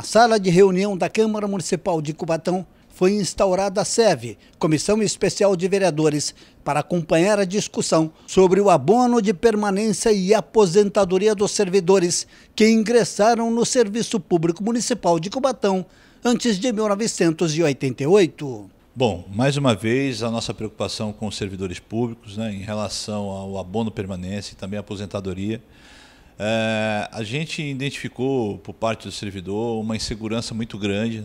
Na sala de reunião da Câmara Municipal de Cubatão, foi instaurada a SEV, Comissão Especial de Vereadores, para acompanhar a discussão sobre o abono de permanência e aposentadoria dos servidores que ingressaram no Serviço Público Municipal de Cubatão antes de 1988. Bom, mais uma vez a nossa preocupação com os servidores públicos né, em relação ao abono permanência e também aposentadoria. É, a gente identificou por parte do servidor uma insegurança muito grande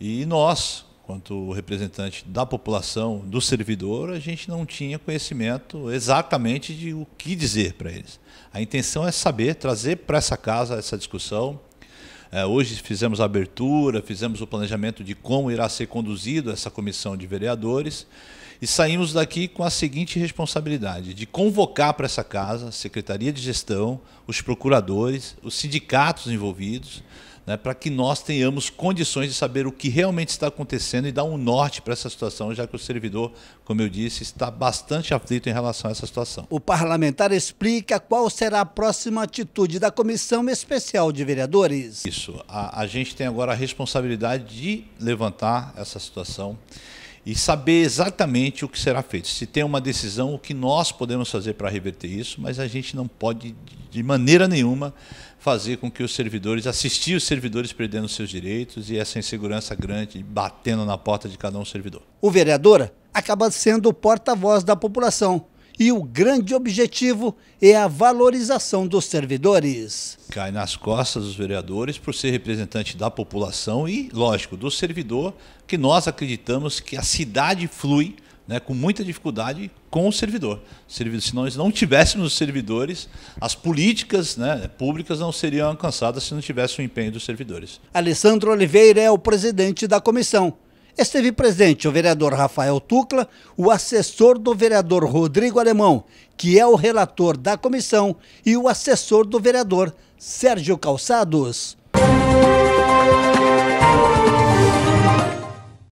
e nós, quanto representante da população, do servidor, a gente não tinha conhecimento exatamente de o que dizer para eles. A intenção é saber, trazer para essa casa essa discussão, é, hoje fizemos a abertura, fizemos o planejamento de como irá ser conduzido essa comissão de vereadores e saímos daqui com a seguinte responsabilidade: de convocar para essa casa a Secretaria de Gestão, os procuradores, os sindicatos envolvidos né, para que nós tenhamos condições de saber o que realmente está acontecendo e dar um norte para essa situação, já que o servidor, como eu disse, está bastante aflito em relação a essa situação. O parlamentar explica qual será a próxima atitude da Comissão Especial de Vereadores. Isso. A, a gente tem agora a responsabilidade de levantar essa situação e saber exatamente o que será feito. Se tem uma decisão, o que nós podemos fazer para reverter isso, mas a gente não pode, de maneira nenhuma, fazer com que os servidores, assistir os servidores perdendo seus direitos e essa insegurança grande batendo na porta de cada um servidor. O vereador acaba sendo o porta-voz da população e o grande objetivo é a valorização dos servidores. Cai nas costas dos vereadores por ser representante da população e, lógico, do servidor, que nós acreditamos que a cidade flui né, com muita dificuldade com o servidor. Se nós não tivéssemos os servidores, as políticas né, públicas não seriam alcançadas se não tivesse o empenho dos servidores. Alessandro Oliveira é o presidente da comissão Esteve presente o vereador Rafael Tucla, o assessor do vereador Rodrigo Alemão, que é o relator da comissão, e o assessor do vereador Sérgio Calçados.